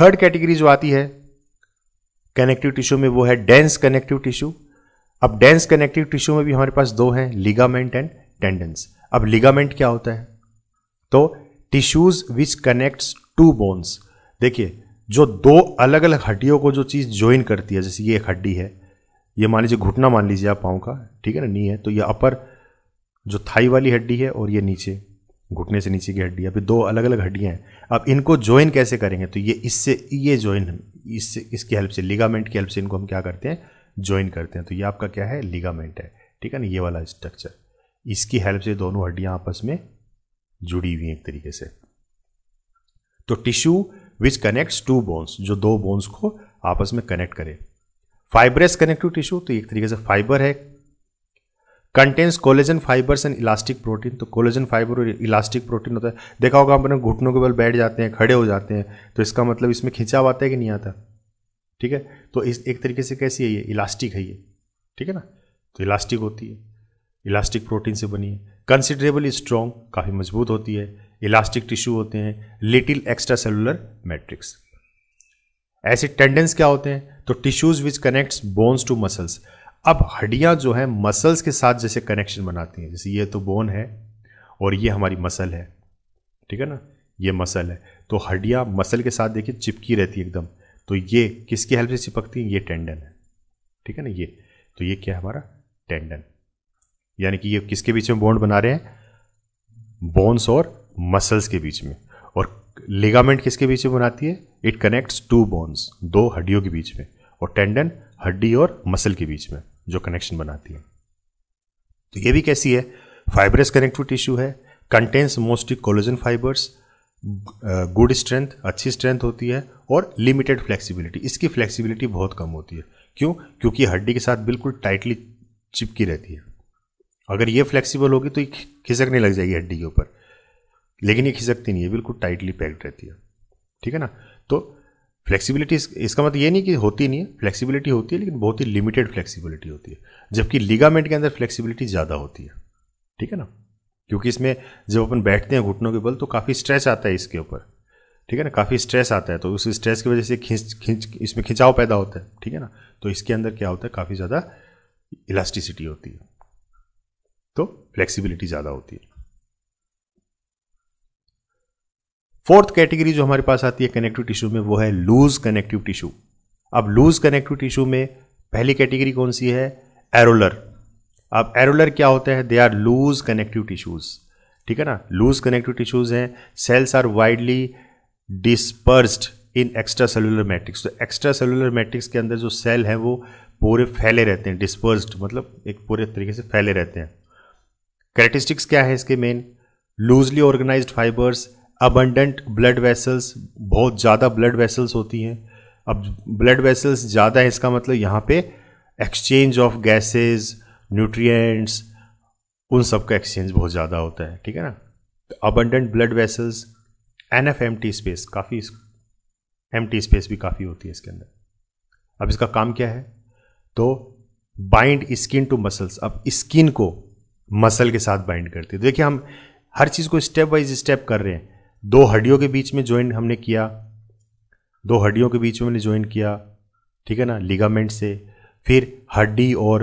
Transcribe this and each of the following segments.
third category जो आती है कनेक्टिव टिश्यू में वो है डेंस कनेक्टिव टिश्यू अब डेंस कनेक्टिव टिश्यू में भी हमारे पास दो हैं लिगामेंट एंड टेंडेंस अब लिगामेंट क्या होता है तो tissues which connects to bones देखिए जो दो अलग अलग हड्डियों को जो चीज़ ज्वाइन करती है जैसे ये एक हड्डी है ये मान लीजिए घुटना मान लीजिए आप पाँव का ठीक है ना नी है तो ये अपर जो थाई वाली हड्डी है और ये नीचे घुटने से नीचे की हड्डी अभी दो अलग अलग हड्डियाँ हैं अब इनको ज्वाइन कैसे करेंगे तो ये इससे ये ज्वाइन इससे इसकी हेल्प से लिगामेंट की हेल्प से इनको हम क्या करते हैं ज्वाइन करते हैं तो ये आपका क्या है लिगामेंट है ठीक है ना ये वाला स्ट्रक्चर इसकी हेल्प से दोनों हड्डियाँ आपस में जुड़ी हुई हैं एक तरीके से तो tissue which connects to bones जो दो बोन्स को आपस में कनेक्ट करे फाइब्रस कनेक्टिव टिश्यू तो एक तरीके से फाइबर है contains collagen fibres and elastic protein तो कोलेजन फाइबर और इलास्टिक प्रोटीन होता है देखा होगा अपने घुटनों के बल बैठ जाते हैं खड़े हो जाते हैं तो इसका मतलब इसमें खिंचाव आता है कि नहीं आता ठीक है तो इस एक तरीके से कैसी है ये इलास्टिक है ये ठीक है ना तो इलास्टिक होती है इलास्टिक प्रोटीन से बनी है कंसिडरेबली स्ट्रॉन्ग काफ़ी मजबूत होती है इलास्टिक टिश्यू होते हैं लिटिल एक्स्ट्रा सेलुलर मैट्रिक्स ऐसे टेंडेंस क्या होते हैं तो tissues which connects bones to muscles अब हड्डियाँ जो है मसल्स के साथ जैसे कनेक्शन बनाती हैं जैसे ये तो बोन है और ये हमारी मसल है ठीक है ना ये मसल है तो हड्डियां मसल के साथ देखिए चिपकी रहती है एकदम तो ये किसकी हेल्प से चिपकती है ये टेंडन है ठीक है ना ये तो ये क्या है हमारा टेंडन यानी कि ये किसके बीच में बॉन्ड बना रहे हैं बोन्स और मसल्स के बीच में और लिगामेंट किसके बीच में बनाती है इट कनेक्ट्स टू बोन्स दो हड्डियों के बीच में और टेंडन हड्डी और मसल के बीच में जो कनेक्शन बनाती है तो ये भी कैसी है फाइबरस कनेक्टिव टिश्यू है contains mostly collagen fibres good strength अच्छी स्ट्रेंथ होती है और लिमिटेड फ्लेक्सिबिलिटी इसकी फ्लेक्सिबिलिटी बहुत कम होती है क्यों क्योंकि हड्डी के साथ बिल्कुल टाइटली चिपकी रहती है अगर ये फ्लेक्सिबल होगी तो ये खिसकने लग जाएगी हड्डी के ऊपर लेकिन ये खिसकती नहीं है बिल्कुल टाइटली पैक्ड रहती है ठीक है ना तो फ्लेक्सिबिलिटी इसका मतलब ये नहीं कि होती नहीं है फ्लेक्सिबिलिटी होती है लेकिन बहुत ही लिमिटेड फ्लेक्सिबिलिटी होती है जबकि लिगामेंट के अंदर फ्लेक्सिबिलिटी ज़्यादा होती है ठीक है ना क्योंकि इसमें जब अपन बैठते हैं घुटनों के बल तो काफ़ी स्ट्रेस आता है इसके ऊपर ठीक है ना काफ़ी स्ट्रेस आता है तो उस स्ट्रेस की वजह से खींच खींच इसमें खिंचाव पैदा होता है ठीक है ना तो इसके अंदर क्या होता है काफ़ी ज़्यादा इलास्टिसिटी होती है तो फ्लेक्सिबिलिटी ज़्यादा होती है फोर्थ कैटेगरी जो हमारे पास आती है कनेक्टिव टिश्यू में वो है लूज कनेक्टिव टिश्यू अब लूज कनेक्टिव टिश्यू में पहली कैटेगरी कौन सी है एरोलर अब एरोलर क्या होते हैं they are loose connective tissues ठीक है ना लूज कनेक्टिव टिश्यूज हैं cells are widely dispersed in extra cellular matrix तो एक्स्ट्रा सेलुलर मैट्रिक्स के अंदर जो सेल हैं वो पूरे फैले रहते हैं डिस्पर्स्ड मतलब एक पूरे तरीके से फैले रहते हैं करेक्टरिस्टिक्स क्या है इसके main loosely organised fibres abundant blood vessels बहुत ज़्यादा ब्लड वेसल्स होती हैं अब ब्लड वेसल्स ज़्यादा है इसका मतलब यहाँ पे एक्सचेंज ऑफ गैसेस न्यूट्रिएंट्स उन सब का एक्सचेंज बहुत ज़्यादा होता है ठीक है ना तो abundant blood vessels enough empty space काफ़ी एम टी स्पेस भी काफ़ी होती है इसके अंदर अब इसका काम क्या है तो बाइंड स्किन टू मसल्स अब स्किन को मसल के साथ बाइंड करती है तो देखिए हम हर चीज़ को स्टेप वाइज स्टेप कर रहे हैं दो हड्डियों के बीच में ज्वाइन हमने किया दो हड्डियों के बीच में हमने ज्वाइन किया ठीक है ना लिगामेंट से फिर हड्डी और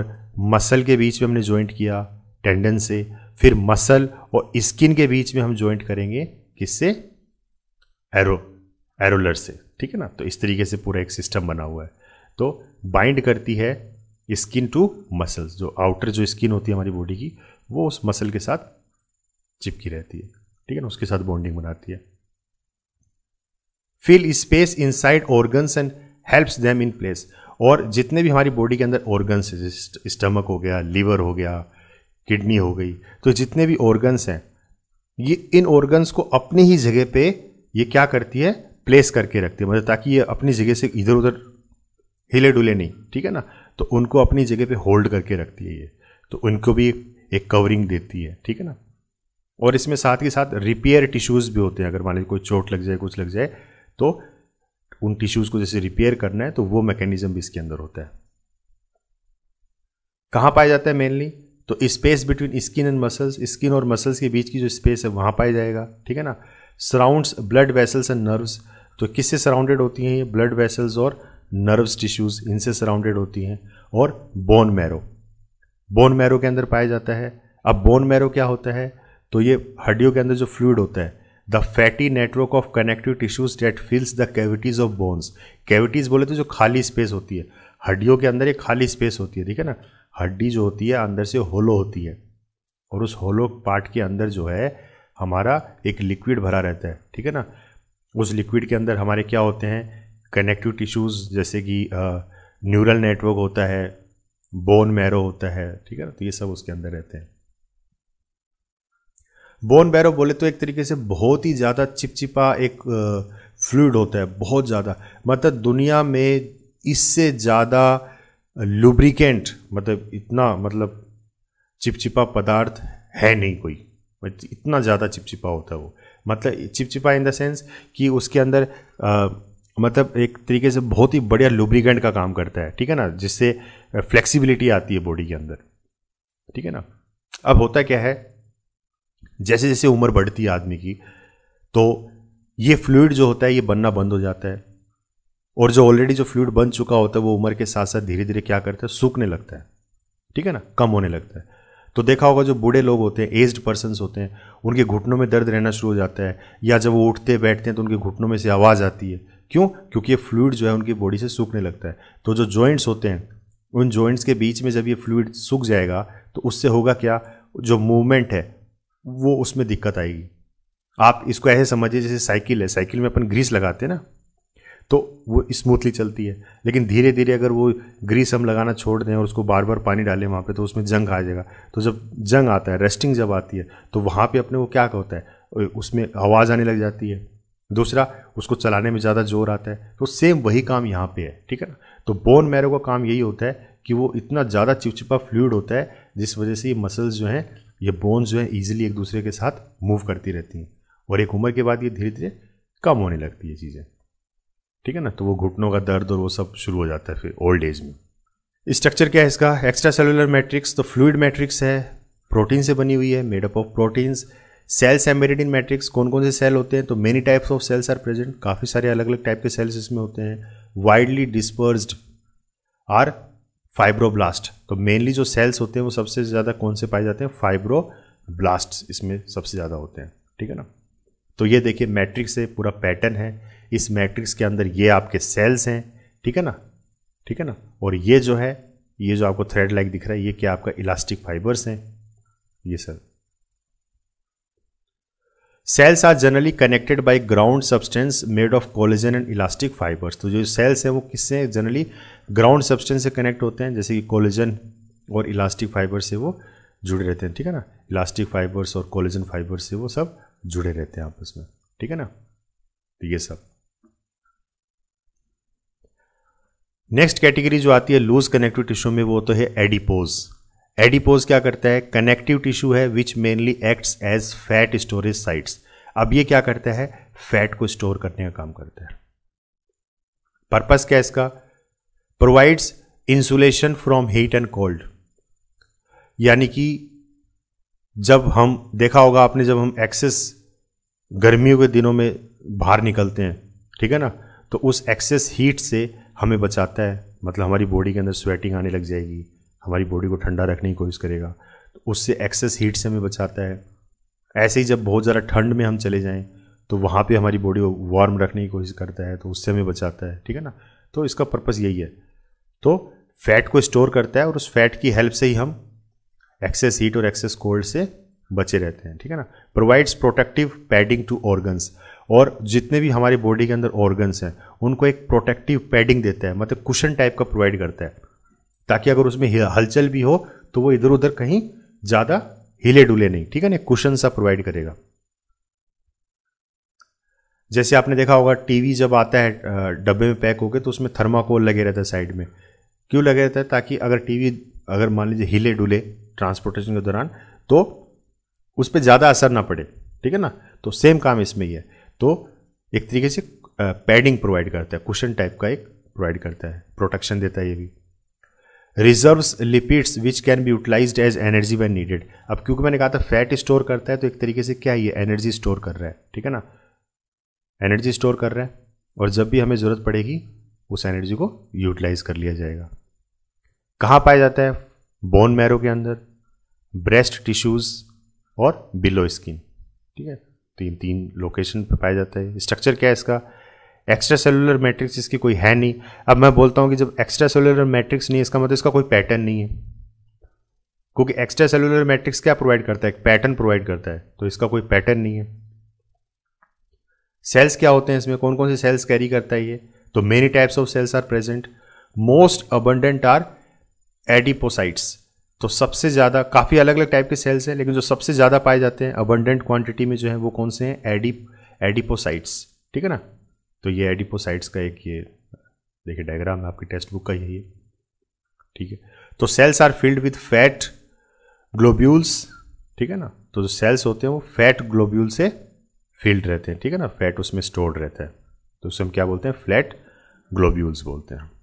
मसल के बीच में हमने ज्वाइंट किया टेंडन से फिर मसल और स्किन के बीच में हम ज्वाइंट करेंगे किससे एरो एरोलर से ठीक है ना तो इस तरीके से पूरा एक सिस्टम बना हुआ है तो बाइंड करती है स्किन टू मसल्स जो आउटर जो स्किन होती है हमारी बॉडी की वो उस मसल के साथ चिपकी रहती है ठीक है ना उसके साथ बॉन्डिंग बनाती है fill space inside organs and helps them in place और जितने भी हमारी बॉडी के अंदर ऑर्गन्स है स्टमक हो गया लीवर हो गया किडनी हो गई तो जितने भी ऑर्गन्स हैं ये इन ऑर्गन्स को अपनी ही जगह पे ये क्या करती है प्लेस करके रखती है मतलब ताकि ये अपनी जगह से इधर उधर हिले डुले नहीं ठीक है ना तो उनको अपनी जगह पे होल्ड करके रखती है ये तो उनको भी एक कवरिंग देती है ठीक है ना और इसमें साथ ही साथ रिपेयर टिश्यूज़ भी होते हैं अगर मान लीजिए कोई चोट लग जाए कुछ लग जाए तो उन टिश्यूज़ को जैसे रिपेयर करना है तो वो मैकेनिज्म भी इसके अंदर होता है कहाँ पाया जाता है मेनली तो space between skin and muscles skin और मसल्स के बीच की जो स्पेस है वहाँ पाया जाएगा ठीक है ना surrounds blood vessels and nerves तो किससे सराउंडेड होती हैं ये ब्लड वेसल्स और नर्व्स टिश्यूज़ इनसे सराउंडेड होती हैं और बोन मैरो बोन मैरो के अंदर पाया जाता है अब बोन मैरो क्या होता है तो ये हड्डियों के अंदर जो फ्लूड होता है the fatty network of connective tissues that fills the cavities of bones cavities बोले तो जो खाली स्पेस होती है हड्डियों के अंदर एक खाली स्पेस होती है ठीक है ना हड्डी जो होती है अंदर से होलो होती है और उस होलो पार्ट के अंदर जो है हमारा एक लिक्विड भरा रहता है ठीक है ना उस लिक्विड के अंदर हमारे क्या होते हैं कनेक्टिव टिश्यूज़ जैसे कि न्यूरल नेटवर्क होता है बोन मैरो होता है ठीक है ना तो ये सब उसके अंदर रहते हैं बोन बैरो बोले तो एक तरीके से बहुत ही ज़्यादा चिपचिपा एक फ्लूड होता है बहुत ज़्यादा मतलब दुनिया में इससे ज़्यादा लुब्रिकेंट मतलब इतना मतलब चिपचिपा पदार्थ है नहीं कोई इतना ज़्यादा चिपचिपा होता है वो मतलब चिपचिपा इन द सेंस कि उसके अंदर आ, मतलब एक तरीके से बहुत ही बढ़िया लुब्रिकेंट का काम करता है ठीक है ना जिससे फ्लेक्सिबिलिटी आती है बॉडी के अंदर ठीक है ना अब होता क्या है जैसे जैसे उम्र बढ़ती है आदमी की तो ये फ्लूड जो होता है ये बनना बंद हो जाता है और जो ऑलरेडी जो फ्लूड बन चुका होता है वो उम्र के साथ साथ धीरे धीरे क्या करता है सूखने लगता है ठीक है ना कम होने लगता है तो देखा होगा जो बूढ़े लोग होते हैं एज्ड पर्सनस होते हैं उनके घुटनों में दर्द रहना शुरू हो जाता है या जब वो उठते बैठते हैं तो उनके घुटनों में से आवाज़ आती है क्यों क्योंकि ये फ्लूड जो है उनकी बॉडी से सूखने लगता है तो जो जॉइंट्स होते हैं उन जॉइंट्स के बीच में जब ये फ्लूड सूख जाएगा तो उससे होगा क्या जो मूवमेंट है वो उसमें दिक्कत आएगी आप इसको ऐसे समझिए जैसे साइकिल है साइकिल में अपन ग्रीस लगाते हैं ना तो वो स्मूथली चलती है लेकिन धीरे धीरे अगर वो ग्रीस हम लगाना छोड़ दें और उसको बार बार पानी डालें वहाँ पे तो उसमें जंग आ जाएगा तो जब जंग आता है रेस्टिंग जब आती है तो वहाँ पे अपने वो क्या होता है उसमें आवाज़ आने लग जाती है दूसरा उसको चलाने में ज़्यादा जोर आता है तो सेम वही काम यहाँ पे है ठीक है ना तो बोन मैरो का काम यही होता है कि वो इतना ज़्यादा चिपचिपा फ्लूड होता है जिस वजह से ये मसल्स जो हैं ये बोन्स जो है ईजिली एक दूसरे के साथ मूव करती रहती हैं और एक उम्र के बाद ये धीरे धीरे कम होने लगती है चीज़ें ठीक है ना तो वो घुटनों का दर्द और वो सब शुरू हो जाता है फिर ओल्ड एज में स्ट्रक्चर क्या है इसका एक्स्ट्रा सेलुलर मैट्रिक्स तो फ्लूड मैट्रिक्स है प्रोटीन से बनी हुई है made up of proteins cells embedded in matrix कौन कौन से सेल होते हैं तो many types of cells are present काफ़ी सारे अलग अलग टाइप के सेल्स इसमें होते हैं वाइडली डिस्पर्स्ड आर फाइब्रोब्लास्ट तो मेनली जो सेल्स होते हैं वो सबसे ज़्यादा कौन से पाए जाते हैं ब्लास्ट इसमें सबसे ज़्यादा होते हैं ठीक है ना तो ये देखिए मैट्रिक्स है पूरा पैटर्न है इस मैट्रिक्स के अंदर ये आपके सेल्स हैं ठीक है ना ठीक है ना और ये जो है ये जो आपको थ्रेड लाइक दिख रहा है ये क्या आपका इलास्टिक फाइबर्स हैं ये सर cells are generally connected by ground substance made of collagen and elastic fibres तो जो सेल्स हैं वो किससे जनरली ग्राउंड सब्सटेंस से कनेक्ट होते हैं जैसे कि कोलेजन और इलास्टिक फाइबर से वो जुड़े रहते हैं ठीक है ना इलास्टिक फाइबर्स और कोलेजन फाइबर से वो सब जुड़े रहते हैं आपस में ठीक है ना तो ये सब नेक्स्ट कैटेगरी जो आती है लूज कनेक्टिव टिश्यू में वो तो है एडिपोज एडिपोज क्या करता है कनेक्टिव टिश्यू है which mainly acts as fat storage sites अब ये क्या करता है फैट को स्टोर करने का काम करता है पर्पस क्या है इसका provides insulation from heat and cold यानी कि जब हम देखा होगा आपने जब हम एक्सेस गर्मियों के दिनों में बाहर निकलते हैं ठीक है ना तो उस एक्सेस हीट से हमें बचाता है मतलब हमारी बॉडी के अंदर स्वेटिंग आने लग जाएगी हमारी बॉडी को ठंडा रखने की कोशिश करेगा तो उससे एक्सेस हीट से हमें बचाता है ऐसे ही जब बहुत ज़्यादा ठंड में हम चले जाएँ तो वहाँ पर हमारी बॉडी को वार्म रखने की कोशिश करता है तो उससे हमें बचाता है ठीक है ना तो इसका पर्पज़ यही है तो फैट को स्टोर करता है और उस फैट की हेल्प से ही हम एक्सेस हीट और एक्सेस कोल्ड से बचे रहते हैं ठीक है ना provides protective padding to organs और जितने भी हमारी बॉडी के अंदर ऑर्गन्स हैं उनको एक प्रोटेक्टिव पैडिंग देता है मतलब कुशन टाइप का प्रोवाइड करता है ताकि अगर उसमें हलचल भी हो तो वो इधर उधर कहीं ज़्यादा हिले डुले नहीं ठीक है ना कुशन सा प्रोवाइड करेगा जैसे आपने देखा होगा टीवी जब आता है डब्बे में पैक होके तो उसमें थर्माकोल लगे रहता है साइड में क्यों लगे रहता है ताकि अगर टीवी अगर मान लीजिए हिले डुले ट्रांसपोर्टेशन के दौरान तो उस पर ज़्यादा असर ना पड़े ठीक है ना तो सेम काम इसमें ही है तो एक तरीके से पैडिंग प्रोवाइड करता है कुशन टाइप का एक प्रोवाइड करता है प्रोटेक्शन देता है ये भी reserves lipids which can be utilize as energy when needed अब क्योंकि मैंने कहा था फैट स्टोर करता है तो एक तरीके से क्या ये एनर्जी स्टोर कर रहा है ठीक है ना एनर्जी स्टोर कर रहा है और जब भी हमें ज़रूरत पड़ेगी उस एनर्जी को यूटिलाइज कर लिया जाएगा कहाँ पाया जाता है बोन मैरो के अंदर ब्रेस्ट टिश्यूज़ और बिलो स्किन ठीक है तीन तीन लोकेशन पर पाया जाता है स्ट्रक्चर क्या है इसका एक्स्ट्रा सेलुलर मैट्रिक्स इसकी कोई है नहीं अब मैं बोलता हूँ कि जब एक्स्ट्रा सेलुलर मैट्रिक्स नहीं है इसका मतलब इसका कोई पैटर्न नहीं है क्योंकि एक्स्ट्रा सेलुलर मैट्रिक्स क्या प्रोवाइड करता है पैटर्न प्रोवाइड करता है तो इसका कोई पैटर्न नहीं है सेल्स क्या होते हैं इसमें कौन कौन से सेल्स कैरी करता है ये तो many types of cells are present most abundant are adipocytes तो सबसे ज़्यादा काफ़ी अलग अलग टाइप के सेल्स हैं लेकिन जो सबसे ज़्यादा पाए जाते हैं अबंडेंट क्वांटिटी में जो है वो कौन से हैं एडिप एडिपोसाइट्स ठीक है ना तो ये एडिपोसाइट्स का एक ये देखिए डायग्राम है आपकी टेक्स्ट बुक का यही है ठीक है तो cells are filled with fat globules ठीक है ना तो जो सेल्स होते हैं वो फैट ग्लोब्यूल से फील्ड रहते हैं ठीक है ना फैट उसमें स्टोर्ड रहता है तो उसे हम क्या बोलते हैं फ्लैट ग्लोब्यूल्स बोलते हैं